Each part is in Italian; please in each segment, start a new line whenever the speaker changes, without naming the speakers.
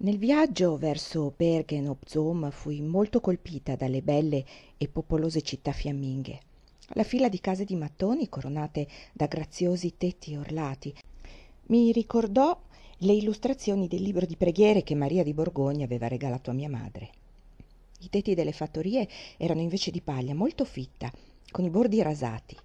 nel viaggio verso bergen op zoom fui molto colpita dalle belle e popolose città fiamminghe la fila di case di mattoni coronate da graziosi tetti orlati mi ricordò le illustrazioni del libro di preghiere che maria di borgogna aveva regalato a mia madre i tetti delle fattorie erano invece di paglia molto fitta con i bordi rasati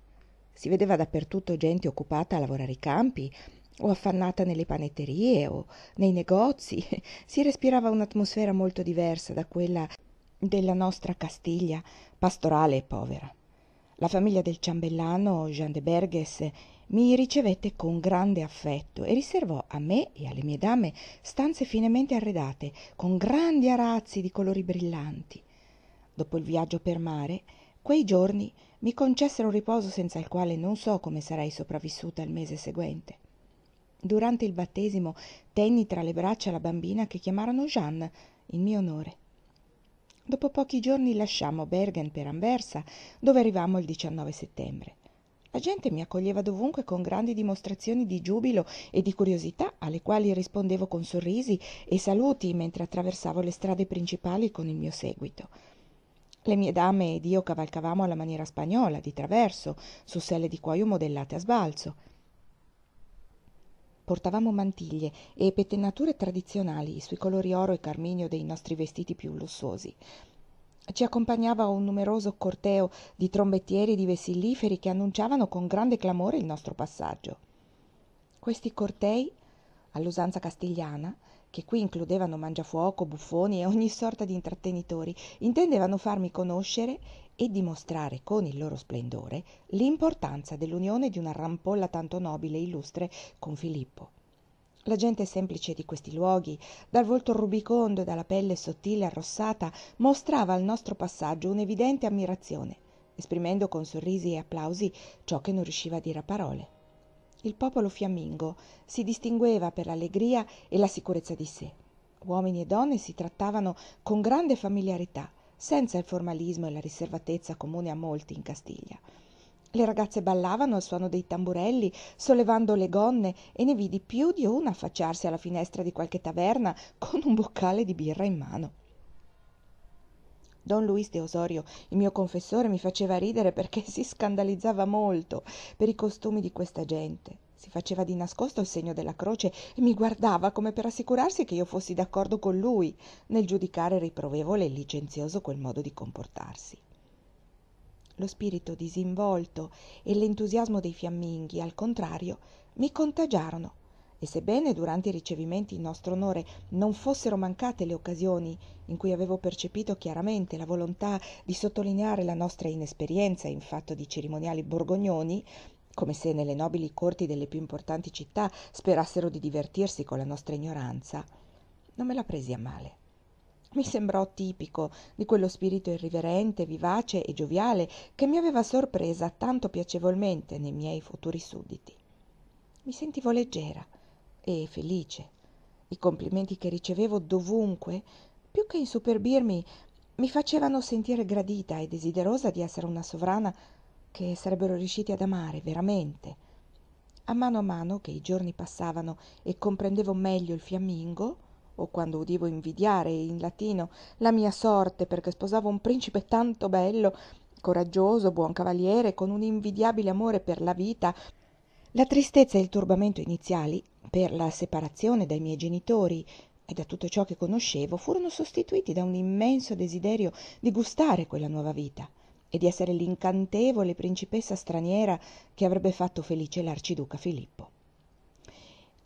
si vedeva dappertutto gente occupata a lavorare i campi o affannata nelle panetterie o nei negozi si respirava un'atmosfera molto diversa da quella della nostra castiglia pastorale e povera la famiglia del ciambellano jean de Berges mi ricevette con grande affetto e riservò a me e alle mie dame stanze finemente arredate con grandi arazzi di colori brillanti dopo il viaggio per mare quei giorni mi concessero un riposo senza il quale non so come sarei sopravvissuta il mese seguente durante il battesimo tenni tra le braccia la bambina che chiamarono jeanne in mio onore dopo pochi giorni lasciammo bergen per anversa dove arrivammo il settembre la gente mi accoglieva dovunque con grandi dimostrazioni di giubilo e di curiosità alle quali rispondevo con sorrisi e saluti mentre attraversavo le strade principali con il mio seguito le mie dame ed io cavalcavamo alla maniera spagnola di traverso su selle di cuoio modellate a sbalzo portavamo mantiglie e pettinature tradizionali sui colori oro e carminio dei nostri vestiti più lussuosi ci accompagnava un numeroso corteo di trombettieri e di vessilliferi che annunciavano con grande clamore il nostro passaggio questi cortei all'usanza castigliana che qui includevano mangiafuoco, buffoni e ogni sorta di intrattenitori, intendevano farmi conoscere e dimostrare con il loro splendore l'importanza dell'unione di una rampolla tanto nobile e illustre con Filippo. La gente semplice di questi luoghi, dal volto rubicondo e dalla pelle sottile e arrossata, mostrava al nostro passaggio un'evidente ammirazione, esprimendo con sorrisi e applausi ciò che non riusciva a dire a parole. Il popolo fiammingo si distingueva per l'allegria e la sicurezza di sé. Uomini e donne si trattavano con grande familiarità senza il formalismo e la riservatezza comune a molti in Castiglia. Le ragazze ballavano al suono dei tamburelli, sollevando le gonne, e ne vidi più di una affacciarsi alla finestra di qualche taverna con un boccale di birra in mano. Don Luis de Osorio, il mio confessore, mi faceva ridere perché si scandalizzava molto per i costumi di questa gente. Si faceva di nascosto il segno della croce e mi guardava come per assicurarsi che io fossi d'accordo con lui nel giudicare riprovevole e licenzioso quel modo di comportarsi. Lo spirito disinvolto e l'entusiasmo dei fiamminghi, al contrario, mi contagiarono e sebbene durante i ricevimenti in nostro onore non fossero mancate le occasioni in cui avevo percepito chiaramente la volontà di sottolineare la nostra inesperienza in fatto di cerimoniali borgognoni, come se nelle nobili corti delle più importanti città sperassero di divertirsi con la nostra ignoranza, non me la presi a male. Mi sembrò tipico di quello spirito irriverente, vivace e gioviale che mi aveva sorpresa tanto piacevolmente nei miei futuri sudditi. Mi sentivo leggera e felice. I complimenti che ricevevo dovunque, più che insuperbirmi, mi facevano sentire gradita e desiderosa di essere una sovrana che sarebbero riusciti ad amare veramente. A mano a mano che i giorni passavano e comprendevo meglio il fiammingo, o quando udivo invidiare in latino la mia sorte perché sposavo un principe tanto bello, coraggioso, buon cavaliere, con un invidiabile amore per la vita, la tristezza e il turbamento iniziali per la separazione dai miei genitori e da tutto ciò che conoscevo furono sostituiti da un immenso desiderio di gustare quella nuova vita e di essere l'incantevole principessa straniera che avrebbe fatto felice l'arciduca Filippo.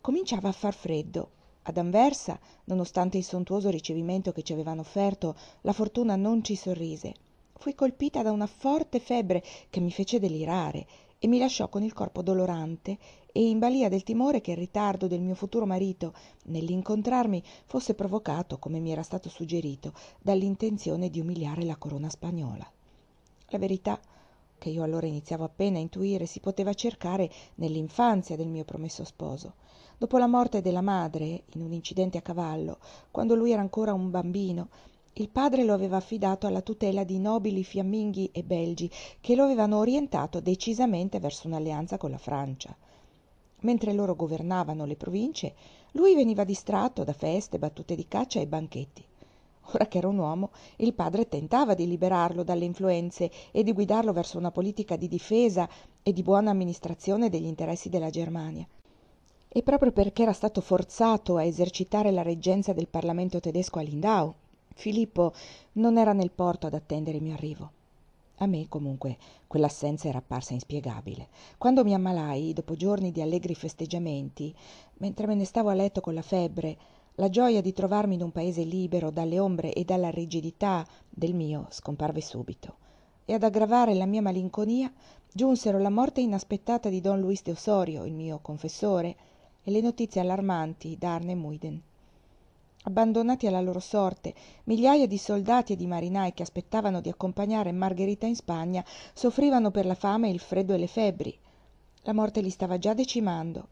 Cominciava a far freddo. Ad Anversa, nonostante il sontuoso ricevimento che ci avevano offerto, la fortuna non ci sorrise. Fui colpita da una forte febbre che mi fece delirare e mi lasciò con il corpo dolorante e in balia del timore che il ritardo del mio futuro marito nell'incontrarmi fosse provocato, come mi era stato suggerito, dall'intenzione di umiliare la corona spagnola. La verità, che io allora iniziavo appena a intuire, si poteva cercare nell'infanzia del mio promesso sposo. Dopo la morte della madre, in un incidente a cavallo, quando lui era ancora un bambino, il padre lo aveva affidato alla tutela di nobili fiamminghi e belgi che lo avevano orientato decisamente verso un'alleanza con la Francia. Mentre loro governavano le province, lui veniva distratto da feste, battute di caccia e banchetti ora che era un uomo il padre tentava di liberarlo dalle influenze e di guidarlo verso una politica di difesa e di buona amministrazione degli interessi della germania e proprio perché era stato forzato a esercitare la reggenza del parlamento tedesco a lindau filippo non era nel porto ad attendere il mio arrivo a me comunque quell'assenza era apparsa inspiegabile. Quando mi ammalai, dopo giorni di allegri festeggiamenti, mentre me ne stavo a letto con la febbre, la gioia di trovarmi in un paese libero dalle ombre e dalla rigidità del mio scomparve subito e ad aggravare la mia malinconia giunsero la morte inaspettata di don luis de Osorio, il mio confessore e le notizie allarmanti d'arne muiden abbandonati alla loro sorte, migliaia di soldati e di marinai che aspettavano di accompagnare Margherita in Spagna soffrivano per la fame, il freddo e le febbri. La morte li stava già decimando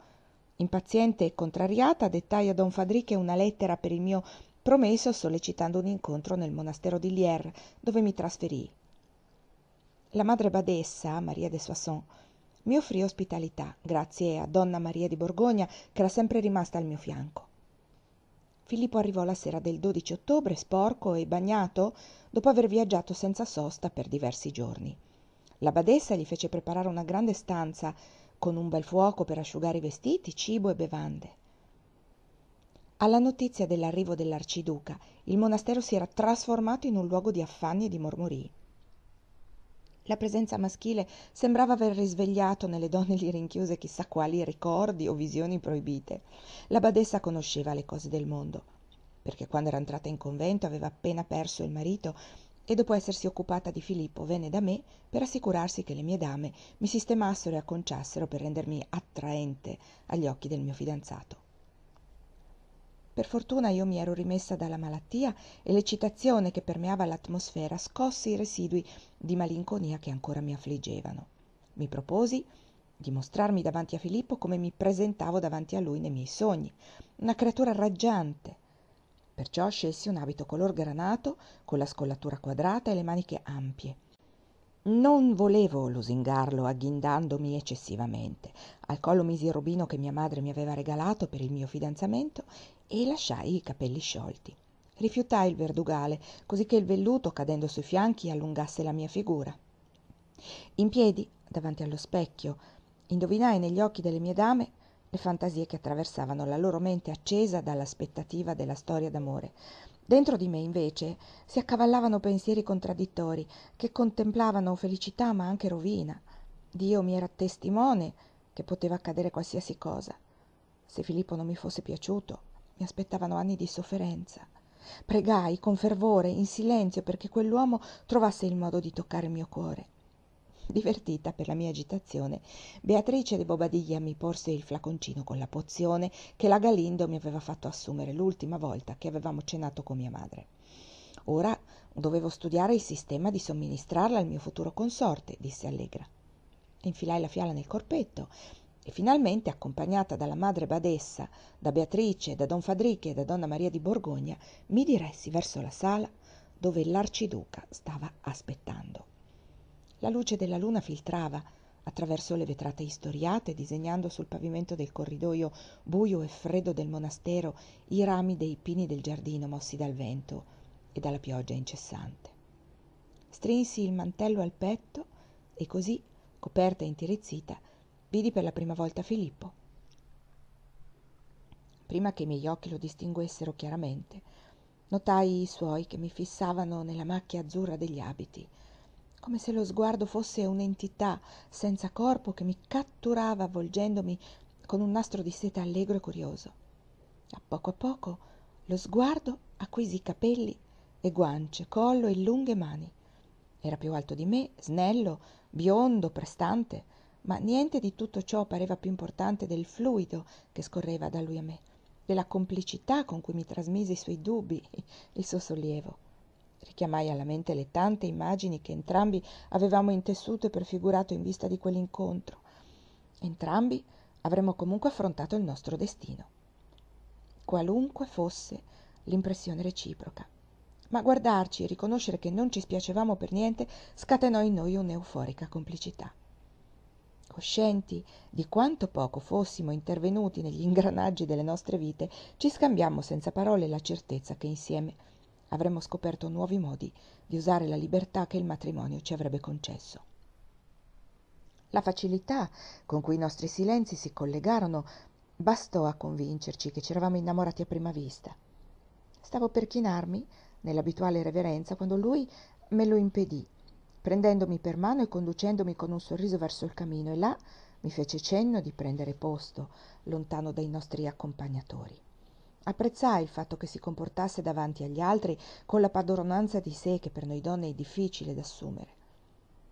impaziente e contrariata dettai a don fadriche una lettera per il mio promesso sollecitando un incontro nel monastero di lierre dove mi trasferii la madre badessa maria de soissons mi offrì ospitalità grazie a donna maria di borgogna che era sempre rimasta al mio fianco filippo arrivò la sera del ottobre sporco e bagnato dopo aver viaggiato senza sosta per diversi giorni la badessa gli fece preparare una grande stanza con un bel fuoco per asciugare i vestiti, cibo e bevande. Alla notizia dell'arrivo dell'arciduca, il monastero si era trasformato in un luogo di affanni e di mormorii. La presenza maschile sembrava aver risvegliato nelle donne lì rinchiuse chissà quali ricordi o visioni proibite. La badessa conosceva le cose del mondo, perché quando era entrata in convento aveva appena perso il marito e dopo essersi occupata di Filippo venne da me per assicurarsi che le mie dame mi sistemassero e acconciassero per rendermi attraente agli occhi del mio fidanzato. Per fortuna io mi ero rimessa dalla malattia e l'eccitazione che permeava l'atmosfera scosse i residui di malinconia che ancora mi affliggevano. Mi proposi di mostrarmi davanti a Filippo come mi presentavo davanti a lui nei miei sogni, una creatura raggiante, perciò scelsi un abito color granato con la scollatura quadrata e le maniche ampie non volevo lusingarlo agghindandomi eccessivamente. Al collo misi il robino che mia madre mi aveva regalato per il mio fidanzamento e lasciai i capelli sciolti. Rifiutai il verdugale, così che il velluto, cadendo sui fianchi, allungasse la mia figura. In piedi, davanti allo specchio, indovinai negli occhi delle mie dame le fantasie che attraversavano la loro mente accesa dall'aspettativa della storia d'amore. Dentro di me, invece, si accavallavano pensieri contraddittori che contemplavano felicità ma anche rovina. Dio mi era testimone che poteva accadere qualsiasi cosa. Se Filippo non mi fosse piaciuto, mi aspettavano anni di sofferenza. Pregai con fervore, in silenzio, perché quell'uomo trovasse il modo di toccare il mio cuore. Divertita per la mia agitazione, Beatrice de Bobadilla mi porse il flaconcino con la pozione che la Galindo mi aveva fatto assumere l'ultima volta che avevamo cenato con mia madre. Ora dovevo studiare il sistema di somministrarla al mio futuro consorte, disse Allegra. Infilai la fiala nel corpetto e finalmente, accompagnata dalla madre badessa, da Beatrice, da Don Fadriche e da Donna Maria di Borgogna, mi diressi verso la sala dove l'arciduca stava aspettando. La luce della luna filtrava attraverso le vetrate istoriate, disegnando sul pavimento del corridoio buio e freddo del monastero i rami dei pini del giardino mossi dal vento e dalla pioggia incessante. Strinsi il mantello al petto e così, coperta e intirizzita, vidi per la prima volta Filippo. Prima che i miei occhi lo distinguessero chiaramente, notai i suoi che mi fissavano nella macchia azzurra degli abiti, come se lo sguardo fosse un'entità senza corpo che mi catturava avvolgendomi con un nastro di seta allegro e curioso. A poco a poco lo sguardo acquisì capelli e guance, collo e lunghe mani. Era più alto di me, snello, biondo, prestante, ma niente di tutto ciò pareva più importante del fluido che scorreva da lui a me, della complicità con cui mi trasmise i suoi dubbi, il suo sollievo richiamai alla mente le tante immagini che entrambi avevamo intessuto e prefigurato in vista di quell'incontro entrambi avremmo comunque affrontato il nostro destino qualunque fosse l'impressione reciproca ma guardarci e riconoscere che non ci spiacevamo per niente scatenò in noi un'euforica complicità coscienti di quanto poco fossimo intervenuti negli ingranaggi delle nostre vite, ci scambiammo senza parole la certezza che insieme avremmo scoperto nuovi modi di usare la libertà che il matrimonio ci avrebbe concesso. La facilità con cui i nostri silenzi si collegarono bastò a convincerci che ci eravamo innamorati a prima vista. Stavo per chinarmi, nell'abituale reverenza, quando lui me lo impedì, prendendomi per mano e conducendomi con un sorriso verso il camino, e là mi fece cenno di prendere posto, lontano dai nostri accompagnatori. Apprezzai il fatto che si comportasse davanti agli altri con la padronanza di sé che per noi donne è difficile da assumere.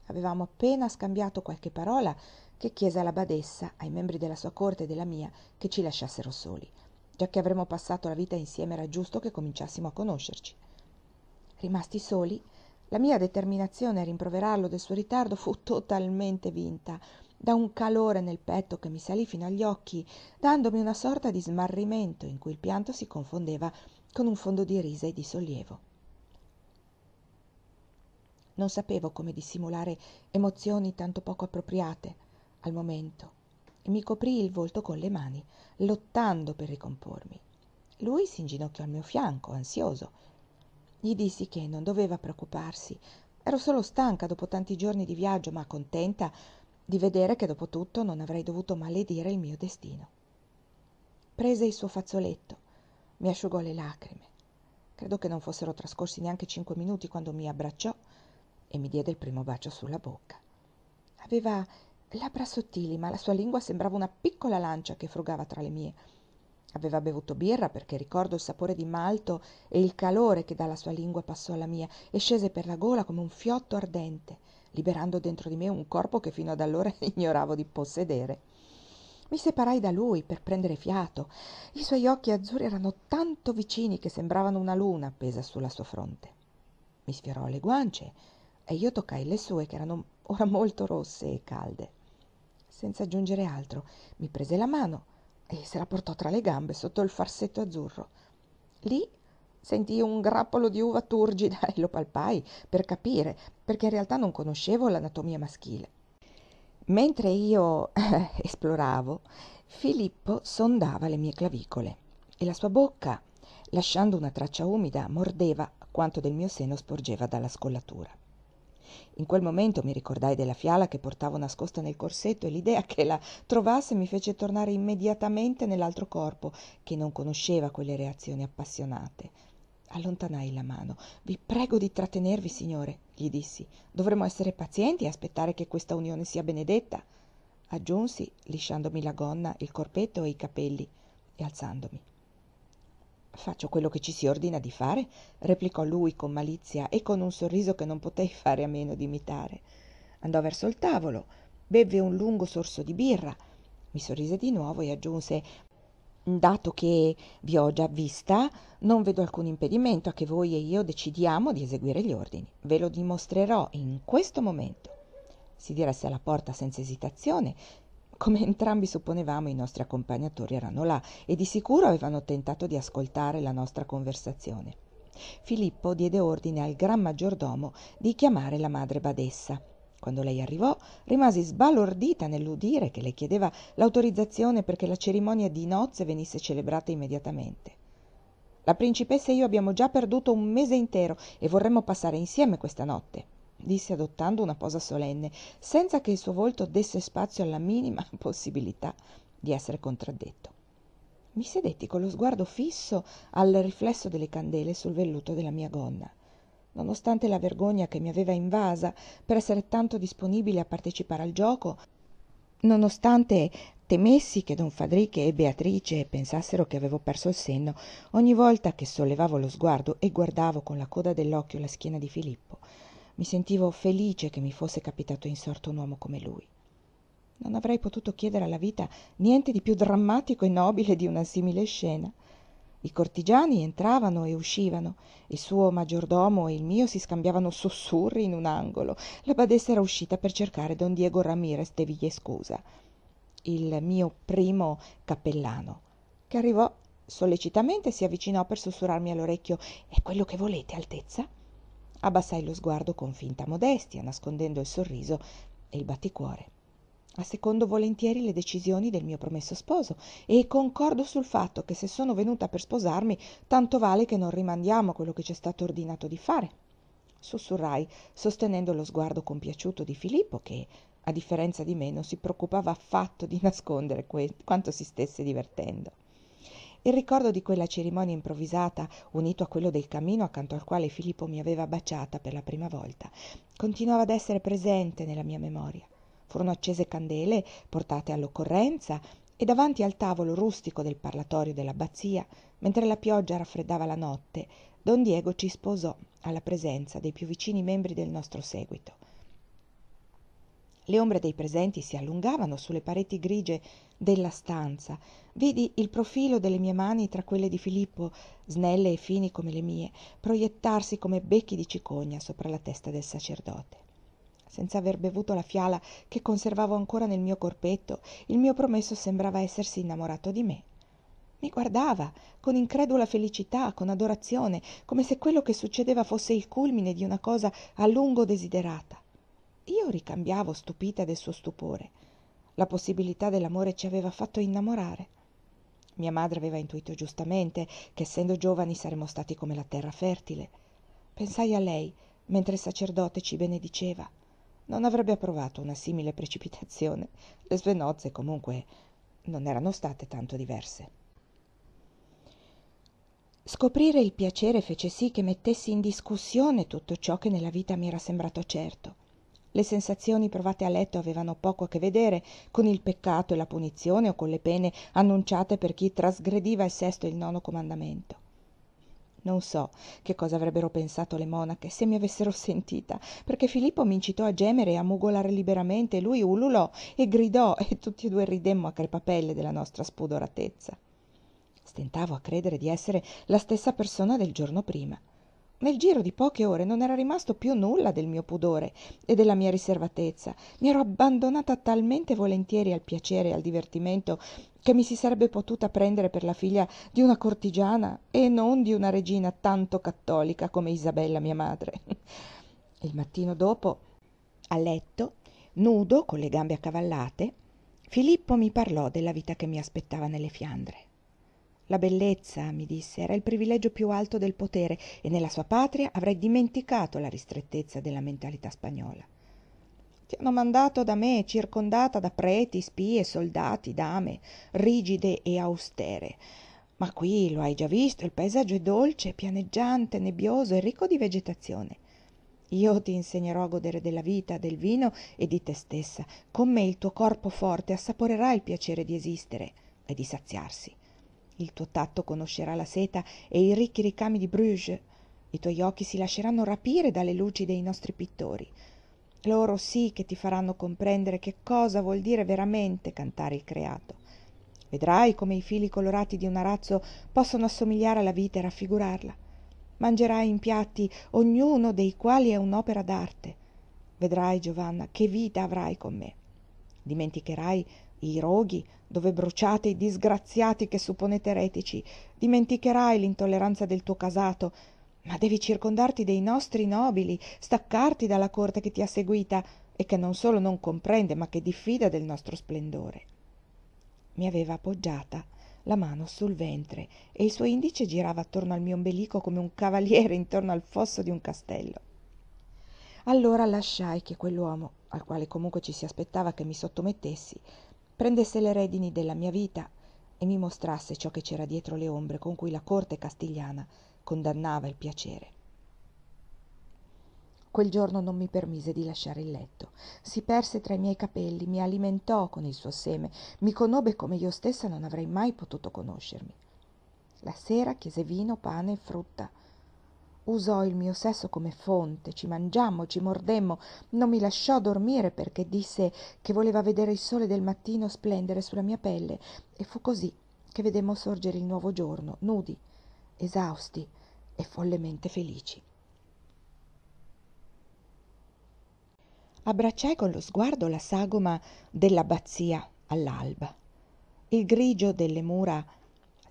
Avevamo appena scambiato qualche parola che chiese alla badessa, ai membri della sua corte e della mia, che ci lasciassero soli. Già che avremmo passato la vita insieme era giusto che cominciassimo a conoscerci. Rimasti soli, la mia determinazione a rimproverarlo del suo ritardo fu totalmente vinta da un calore nel petto che mi salì fino agli occhi, dandomi una sorta di smarrimento in cui il pianto si confondeva con un fondo di risa e di sollievo. Non sapevo come dissimulare emozioni tanto poco appropriate al momento e mi coprì il volto con le mani, lottando per ricompormi. Lui si inginocchiò al mio fianco, ansioso. Gli dissi che non doveva preoccuparsi. Ero solo stanca dopo tanti giorni di viaggio, ma contenta di vedere che dopo tutto non avrei dovuto maledire il mio destino. Prese il suo fazzoletto, mi asciugò le lacrime. Credo che non fossero trascorsi neanche cinque minuti quando mi abbracciò e mi diede il primo bacio sulla bocca. Aveva labbra sottili, ma la sua lingua sembrava una piccola lancia che frugava tra le mie. Aveva bevuto birra perché ricordo il sapore di malto e il calore che dalla sua lingua passò alla mia e scese per la gola come un fiotto ardente liberando dentro di me un corpo che fino ad allora ignoravo di possedere. Mi separai da lui per prendere fiato. I suoi occhi azzurri erano tanto vicini che sembravano una luna appesa sulla sua fronte. Mi sfiorò le guance e io toccai le sue che erano ora molto rosse e calde. Senza aggiungere altro, mi prese la mano e se la portò tra le gambe sotto il farsetto azzurro. Lì sentii un grappolo di uva turgida e lo palpai per capire, perché in realtà non conoscevo l'anatomia maschile. Mentre io eh, esploravo, Filippo sondava le mie clavicole e la sua bocca, lasciando una traccia umida, mordeva quanto del mio seno sporgeva dalla scollatura. In quel momento mi ricordai della fiala che portavo nascosta nel corsetto e l'idea che la trovasse mi fece tornare immediatamente nell'altro corpo, che non conosceva quelle reazioni appassionate allontanai la mano. Vi prego di trattenervi, signore, gli dissi. Dovremmo essere pazienti e aspettare che questa unione sia benedetta. Aggiunsi, lisciandomi la gonna, il corpetto e i capelli e alzandomi. Faccio quello che ci si ordina di fare, replicò lui con malizia e con un sorriso che non potei fare a meno di imitare. Andò verso il tavolo, bevve un lungo sorso di birra, mi sorrise di nuovo e aggiunse Dato che vi ho già vista, non vedo alcun impedimento a che voi e io decidiamo di eseguire gli ordini. Ve lo dimostrerò in questo momento. Si diresse alla porta senza esitazione. Come entrambi supponevamo, i nostri accompagnatori erano là e di sicuro avevano tentato di ascoltare la nostra conversazione. Filippo diede ordine al gran maggiordomo di chiamare la madre badessa quando lei arrivò, rimasi sbalordita nell'udire che le chiedeva l'autorizzazione perché la cerimonia di nozze venisse celebrata immediatamente. La principessa e io abbiamo già perduto un mese intero e vorremmo passare insieme questa notte, disse adottando una posa solenne, senza che il suo volto desse spazio alla minima possibilità di essere contraddetto. Mi sedetti con lo sguardo fisso al riflesso delle candele sul velluto della mia gonna nonostante la vergogna che mi aveva invasa per essere tanto disponibile a partecipare al gioco nonostante temessi che don fadriche e beatrice pensassero che avevo perso il senno ogni volta che sollevavo lo sguardo e guardavo con la coda dell'occhio la schiena di filippo mi sentivo felice che mi fosse capitato in sorte un uomo come lui non avrei potuto chiedere alla vita niente di più drammatico e nobile di una simile scena i cortigiani entravano e uscivano il suo maggiordomo e il mio si scambiavano sussurri in un angolo la badessa era uscita per cercare don diego ramirez de villescusa il mio primo cappellano che arrivò sollecitamente e si avvicinò per sussurrarmi all'orecchio è quello che volete altezza abbassai lo sguardo con finta modestia nascondendo il sorriso e il batticuore Assecondo volentieri le decisioni del mio promesso sposo e concordo sul fatto che se sono venuta per sposarmi, tanto vale che non rimandiamo quello che ci è stato ordinato di fare. Sussurrai, sostenendo lo sguardo compiaciuto di Filippo che, a differenza di me, non si preoccupava affatto di nascondere que- quanto si stesse divertendo. Il ricordo di quella cerimonia improvvisata, unito a quello del cammino accanto al quale Filippo mi aveva baciata per la prima volta, continuava ad essere presente nella mia memoria furono accese candele portate all'occorrenza e davanti al tavolo rustico del parlatorio dell'abbazia mentre la pioggia raffreddava la notte don diego ci sposò alla presenza dei più vicini membri del nostro seguito le ombre dei presenti si allungavano sulle pareti grigie della stanza vidi il profilo delle mie mani tra quelle di filippo snelle e fini come le mie proiettarsi come becchi di cicogna sopra la testa del sacerdote senza aver bevuto la fiala che conservavo ancora nel mio corpetto, il mio promesso sembrava essersi innamorato di me. Mi guardava con incredula felicità, con adorazione, come se quello che succedeva fosse il culmine di una cosa a lungo desiderata. Io ricambiavo stupita del suo stupore. La possibilità dell'amore ci aveva fatto innamorare. Mia madre aveva intuito giustamente che essendo giovani saremmo stati come la terra fertile. Pensai a lei mentre il sacerdote ci benediceva non avrebbe approvato una simile precipitazione. Le sue nozze, comunque, non erano state tanto diverse. Scoprire il piacere fece sì che mettessi in discussione tutto ciò che nella vita mi era sembrato certo. Le sensazioni provate a letto avevano poco a che vedere con il peccato e la punizione o con le pene annunciate per chi trasgrediva il sesto e il nono comandamento non so che cosa avrebbero pensato le monache se mi avessero sentita perché filippo mi incitò a gemere e a mugolare liberamente e lui ululò e gridò e tutti e due ridemmo a crepapelle della nostra spudoratezza stentavo a credere di essere la stessa persona del giorno prima nel giro di poche ore non era rimasto più nulla del mio pudore e della mia riservatezza mi ero abbandonata talmente volentieri al piacere e al divertimento che mi si sarebbe potuta prendere per la figlia di una cortigiana e non di una regina tanto cattolica come isabella mia madre il mattino dopo a letto nudo con le gambe accavallate filippo mi parlò della vita che mi aspettava nelle fiandre la bellezza mi disse era il privilegio più alto del potere e nella sua patria avrei dimenticato la ristrettezza della mentalità spagnola ti hanno mandato da me circondata da preti spie soldati dame rigide e austere ma qui lo hai già visto il paesaggio è dolce pianeggiante nebbioso e ricco di vegetazione io ti insegnerò a godere della vita del vino e di te stessa con me il tuo corpo forte assaporerà il piacere di esistere e di saziarsi il tuo tatto conoscerà la seta e i ricchi ricami di bruges i tuoi occhi si lasceranno rapire dalle luci dei nostri pittori loro sì che ti faranno comprendere che cosa vuol dire veramente cantare il creato vedrai come i fili colorati di un arazzo possono assomigliare alla vita e raffigurarla mangerai in piatti ognuno dei quali è un'opera d'arte vedrai giovanna che vita avrai con me dimenticherai i roghi dove bruciate i disgraziati che supponete eretici dimenticherai l'intolleranza del tuo casato ma devi circondarti dei nostri nobili staccarti dalla corte che ti ha seguita e che non solo non comprende ma che diffida del nostro splendore mi aveva appoggiata la mano sul ventre e il suo indice girava attorno al mio ombelico come un cavaliere intorno al fosso di un castello. Allora lasciai che quell'uomo, al quale comunque ci si aspettava che mi sottomettessi, prendesse le redini della mia vita e mi mostrasse ciò che c'era dietro le ombre con cui la corte castigliana condannava il piacere quel giorno non mi permise di lasciare il letto si perse tra i miei capelli mi alimentò con il suo seme mi conobbe come io stessa non avrei mai potuto conoscermi la sera chiese vino pane e frutta usò il mio sesso come fonte, ci mangiammo, ci mordemmo, non mi lasciò dormire perché disse che voleva vedere il sole del mattino splendere sulla mia pelle e fu così che vedemmo sorgere il nuovo giorno, nudi, esausti e follemente felici. Abbracciai con lo sguardo la sagoma dell'abbazia all'alba. Il grigio delle mura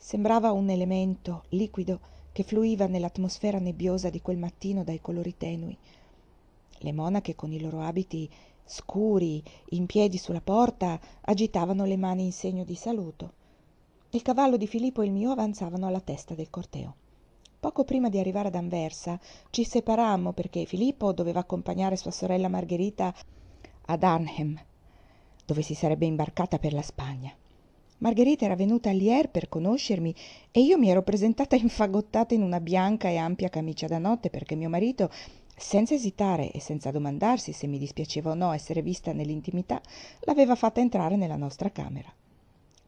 sembrava un elemento liquido che fluiva nell'atmosfera nebbiosa di quel mattino dai colori tenui le monache con i loro abiti scuri in piedi sulla porta agitavano le mani in segno di saluto il cavallo di Filippo e il mio avanzavano alla testa del corteo poco prima di arrivare ad Anversa ci separammo perché Filippo doveva accompagnare sua sorella Margherita ad Arnhem, dove si sarebbe imbarcata per la Spagna margherita era venuta a ljer per conoscermi e io mi ero presentata infagottata in una bianca e ampia camicia da notte perché mio marito senza esitare e senza domandarsi se mi dispiaceva o no essere vista nell'intimità l'aveva fatta entrare nella nostra camera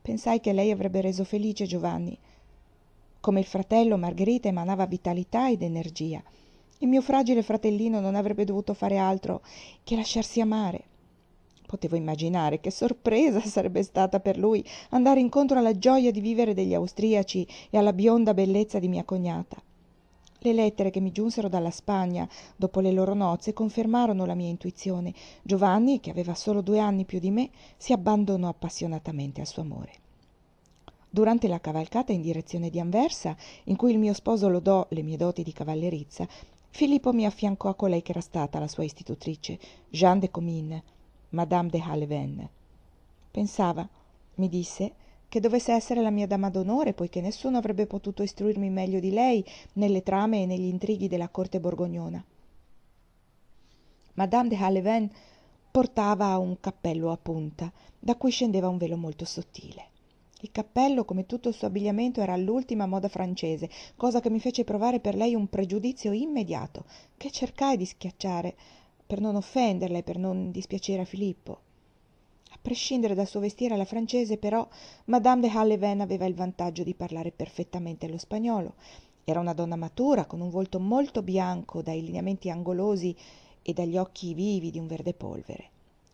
pensai che lei avrebbe reso felice giovanni come il fratello margherita emanava vitalità ed energia il mio fragile fratellino non avrebbe dovuto fare altro che lasciarsi amare potevo immaginare che sorpresa sarebbe stata per lui andare incontro alla gioia di vivere degli austriaci e alla bionda bellezza di mia cognata le lettere che mi giunsero dalla Spagna dopo le loro nozze confermarono la mia intuizione. Giovanni, che aveva solo due anni più di me, si abbandonò appassionatamente al suo amore. Durante la cavalcata in direzione di Anversa, in cui il mio sposo lodò le mie doti di cavallerizza, Filippo mi affiancò a colei che era stata la sua istitutrice, Jeanne de Comines, madame de hallevenne pensava mi disse che dovesse essere la mia dama d'onore poiché nessuno avrebbe potuto istruirmi meglio di lei nelle trame e negli intrighi della corte borgognona madame de hallevenne portava un cappello a punta da cui scendeva un velo molto sottile il cappello come tutto il suo abbigliamento era all'ultima moda francese cosa che mi fece provare per lei un pregiudizio immediato che cercai di schiacciare per non offenderla e per non dispiacere a Filippo. A prescindere dal suo vestire alla francese, però, Madame de Hallevin aveva il vantaggio di parlare perfettamente lo spagnolo. Era una donna matura, con un volto molto bianco, dai lineamenti angolosi e dagli occhi vivi di un verde polvere.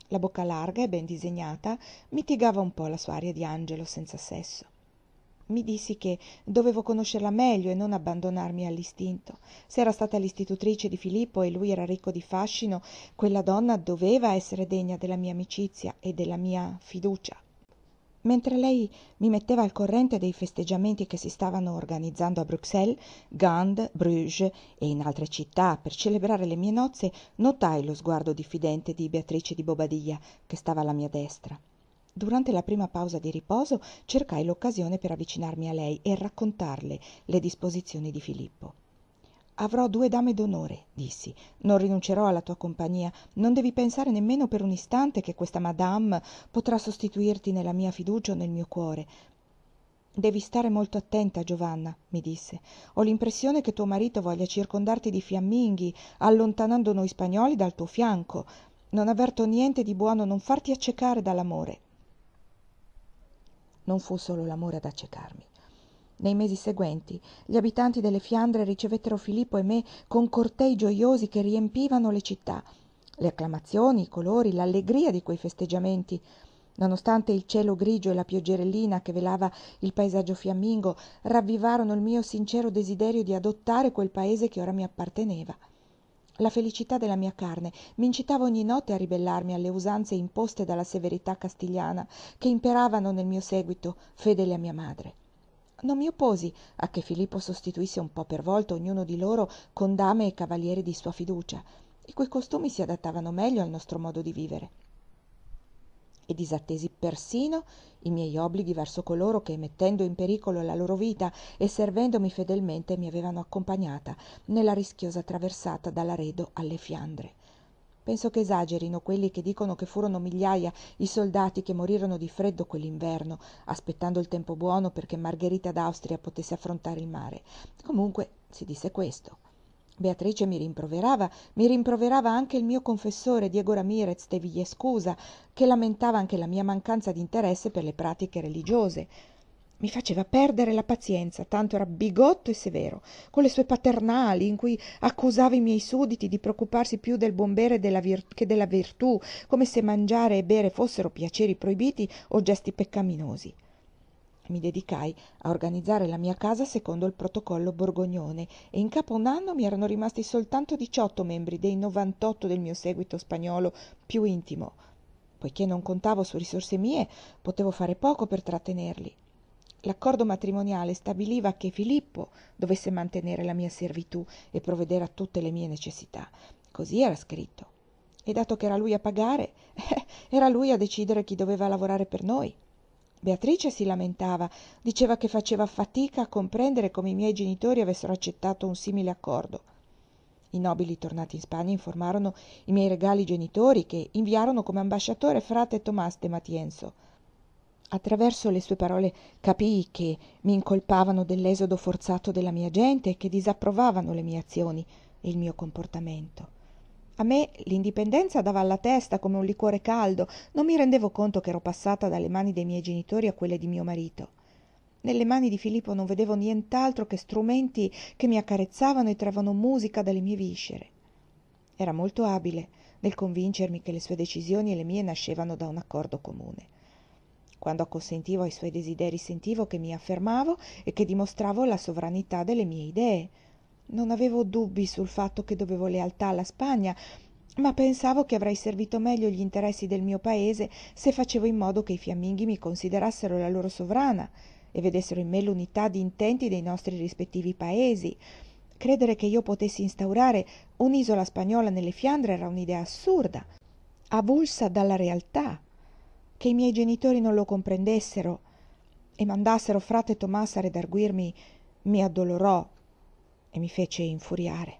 La bocca larga e ben disegnata mitigava un po' la sua aria di angelo senza sesso mi dissi che dovevo conoscerla meglio e non abbandonarmi all'istinto se era stata l'istitutrice di filippo e lui era ricco di fascino quella donna doveva essere degna della mia amicizia e della mia fiducia mentre lei mi metteva al corrente dei festeggiamenti che si stavano organizzando a Bruxelles, Gand, Bruges e in altre città per celebrare le mie nozze, notai lo sguardo diffidente di Beatrice di Bobadilla che stava alla mia destra durante la prima pausa di riposo cercai l'occasione per avvicinarmi a lei e raccontarle le disposizioni di filippo avrò due dame d'onore dissi non rinuncerò alla tua compagnia non devi pensare nemmeno per un istante che questa madame potrà sostituirti nella mia fiducia o nel mio cuore devi stare molto attenta giovanna mi disse ho l'impressione che tuo marito voglia circondarti di fiamminghi allontanando noi spagnoli dal tuo fianco non avverto niente di buono non farti accecare dall'amore non fu solo l'amore ad accecarmi. Nei mesi seguenti gli abitanti delle Fiandre ricevettero Filippo e me con cortei gioiosi che riempivano le città. Le acclamazioni, i colori, l'allegria di quei festeggiamenti, nonostante il cielo grigio e la pioggerellina che velava il paesaggio fiammingo, ravvivarono il mio sincero desiderio di adottare quel paese che ora mi apparteneva la felicità della mia carne m'incitava ogni notte a ribellarmi alle usanze imposte dalla severità castigliana che imperavano nel mio seguito fedele a mia madre non mi opposi a che filippo sostituisse un po per volta ognuno di loro con dame e cavalieri di sua fiducia i cui costumi si adattavano meglio al nostro modo di vivere e disattesi persino i miei obblighi verso coloro che mettendo in pericolo la loro vita e servendomi fedelmente mi avevano accompagnata nella rischiosa traversata dall'aredo alle fiandre penso che esagerino quelli che dicono che furono migliaia i soldati che morirono di freddo quell'inverno aspettando il tempo buono perché margherita d'austria potesse affrontare il mare comunque si disse questo Beatrice mi rimproverava, mi rimproverava anche il mio confessore Diego Ramirez de Villescusa, che lamentava anche la mia mancanza di interesse per le pratiche religiose. Mi faceva perdere la pazienza, tanto era bigotto e severo, con le sue paternali in cui accusava i miei sudditi di preoccuparsi più del buon bere della virt- che della virtù, come se mangiare e bere fossero piaceri proibiti o gesti peccaminosi mi dedicai a organizzare la mia casa secondo il protocollo borgognone e in capo a un anno mi erano rimasti soltanto diciotto membri dei novantotto del mio seguito spagnolo più intimo poiché non contavo su risorse mie potevo fare poco per trattenerli L'accordo matrimoniale stabiliva che Filippo dovesse mantenere la mia servitù e provvedere a tutte le mie necessità. Così era scritto. E dato che era lui a pagare, era lui a decidere chi doveva lavorare per noi beatrice si lamentava diceva che faceva fatica a comprendere come i miei genitori avessero accettato un simile accordo i nobili tornati in spagna informarono i miei regali genitori che inviarono come ambasciatore frate Tomás de matienzo attraverso le sue parole capii che mi incolpavano dell'esodo forzato della mia gente e che disapprovavano le mie azioni e il mio comportamento a me l'indipendenza dava alla testa come un liquore caldo non mi rendevo conto che ero passata dalle mani dei miei genitori a quelle di mio marito nelle mani di filippo non vedevo nient'altro che strumenti che mi accarezzavano e traevano musica dalle mie viscere era molto abile nel convincermi che le sue decisioni e le mie nascevano da un accordo comune quando acconsentivo ai suoi desideri sentivo che mi affermavo e che dimostravo la sovranità delle mie idee non avevo dubbi sul fatto che dovevo lealtà alla Spagna, ma pensavo che avrei servito meglio gli interessi del mio paese se facevo in modo che i fiamminghi mi considerassero la loro sovrana e vedessero in me l'unità di intenti dei nostri rispettivi paesi. Credere che io potessi instaurare un'isola spagnola nelle Fiandre era un'idea assurda, avulsa dalla realtà. Che i miei genitori non lo comprendessero e mandassero frate Tomás a redarguirmi mi addolorò e mi fece infuriare.